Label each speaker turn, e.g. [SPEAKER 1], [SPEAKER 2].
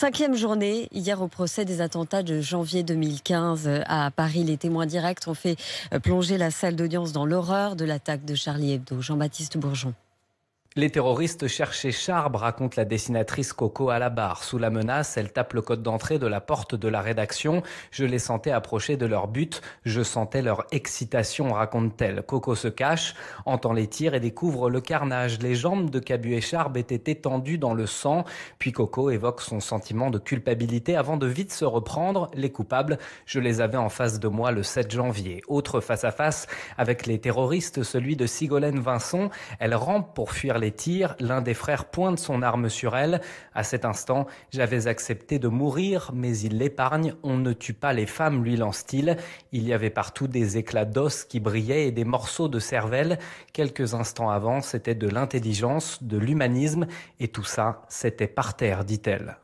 [SPEAKER 1] Cinquième journée, hier au procès des attentats de janvier 2015 euh, à Paris, les témoins directs ont fait euh, plonger la salle d'audience dans l'horreur de l'attaque de Charlie Hebdo. Jean-Baptiste Bourgeon.
[SPEAKER 2] Les terroristes cherchaient Charb, raconte la dessinatrice Coco à la barre. Sous la menace, elle tape le code d'entrée de la porte de la rédaction. Je les sentais approcher de leur but. Je sentais leur excitation, raconte-t-elle. Coco se cache, entend les tirs et découvre le carnage. Les jambes de Cabu et Charb étaient étendues dans le sang. Puis Coco évoque son sentiment de culpabilité avant de vite se reprendre. Les coupables, je les avais en face de moi le 7 janvier. Autre face à face avec les terroristes, celui de Sigolène Vincent. Elle rampe pour fuir les L'un des frères pointe son arme sur elle. À cet instant, j'avais accepté de mourir, mais il l'épargne. On ne tue pas les femmes, lui lance-t-il. Il y avait partout des éclats d'os qui brillaient et des morceaux de cervelle. Quelques instants avant, c'était de l'intelligence, de l'humanisme, et tout ça, c'était par terre, dit-elle.